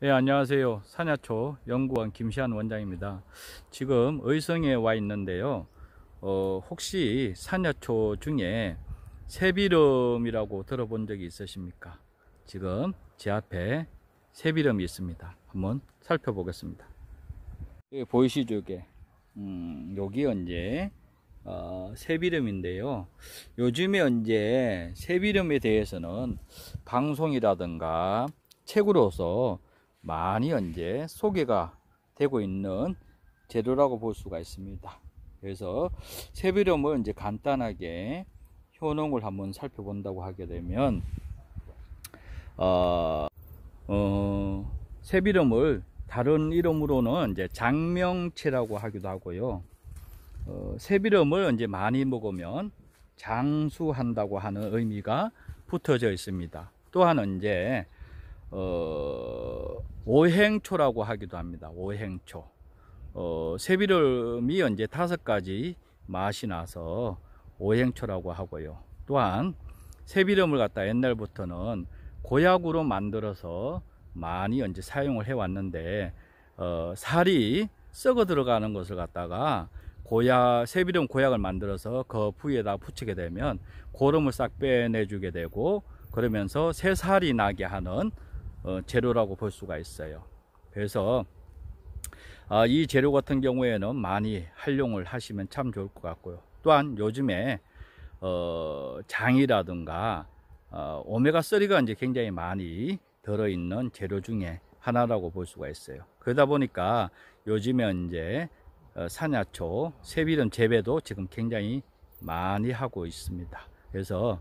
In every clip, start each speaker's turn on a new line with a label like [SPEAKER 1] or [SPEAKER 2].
[SPEAKER 1] 네, 안녕하세요. 사냐초 연구원 김시환 원장입니다. 지금 의성에 와 있는데요. 어, 혹시 사냐초 중에 새비름이라고 들어본 적이 있으십니까? 지금 제 앞에 새비름이 있습니다. 한번 살펴보겠습니다. 예, 보이시죠? 이게. 음, 여기 언제 어, 새비름인데요. 요즘에 언제 새비름에 대해서는 방송이라든가 책으로서 많이 이제 소개가 되고 있는 재료라고볼 수가 있습니다. 그래서 세비름을 이제 간단하게 효능을 한번 살펴본다고 하게 되면 어, 어, 세비름을 다른 이름으로는 이제 장명체라고 하기도 하고요. 어, 세비름을 이제 많이 먹으면 장수한다고 하는 의미가 붙어져 있습니다. 또한 이제 어, 오행초라고 하기도 합니다. 오행초. 어, 세비름이 이제 다섯 가지 맛이 나서 오행초라고 하고요. 또한 세비름을 갖다 옛날부터는 고약으로 만들어서 많이 이제 사용을 해왔는데 어, 살이 썩어 들어가는 것을 갖다가 고약 세비름 고약을 만들어서 그 부위에다 붙이게 되면 고름을 싹 빼내주게 되고 그러면서 새살이 나게 하는 어, 재료라고 볼 수가 있어요. 그래서 아, 이 재료 같은 경우에는 많이 활용을 하시면 참 좋을 것 같고요. 또한 요즘에 어, 장이라든가 어, 오메가3가 이제 굉장히 많이 들어있는 재료 중에 하나라고 볼 수가 있어요. 그러다 보니까 요즘에 이제 어, 산야초, 새비름 재배도 지금 굉장히 많이 하고 있습니다. 그래서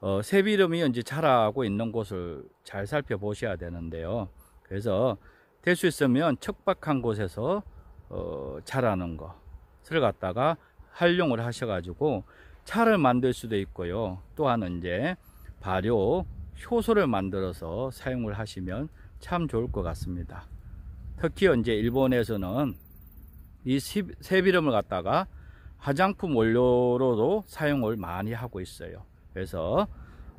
[SPEAKER 1] 어, 새비름이 이제 자라고 있는 곳을 잘 살펴보셔야 되는데요. 그래서 될 수 있으면 척박한 곳에서 어, 자라는 것을 갖다가 활용을 하셔가지고 차를 만들 수도 있고요. 또한 이제 발효 효소를 만들어서 사용을 하시면 참 좋을 것 같습니다. 특히 이제 일본에서는 이 새비름을 갖다가 화장품 원료로도 사용을 많이 하고 있어요. 그래서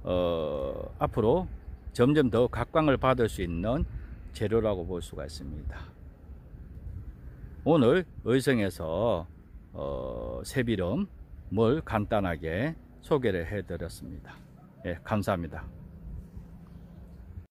[SPEAKER 1] 어, 앞으로 점점 더 각광을 받을 수 있는 재료라고 볼 수가 있습니다. 오늘 의성에서 어, 새비름을 간단하게 소개를 해드렸습니다. 예, 감사합니다.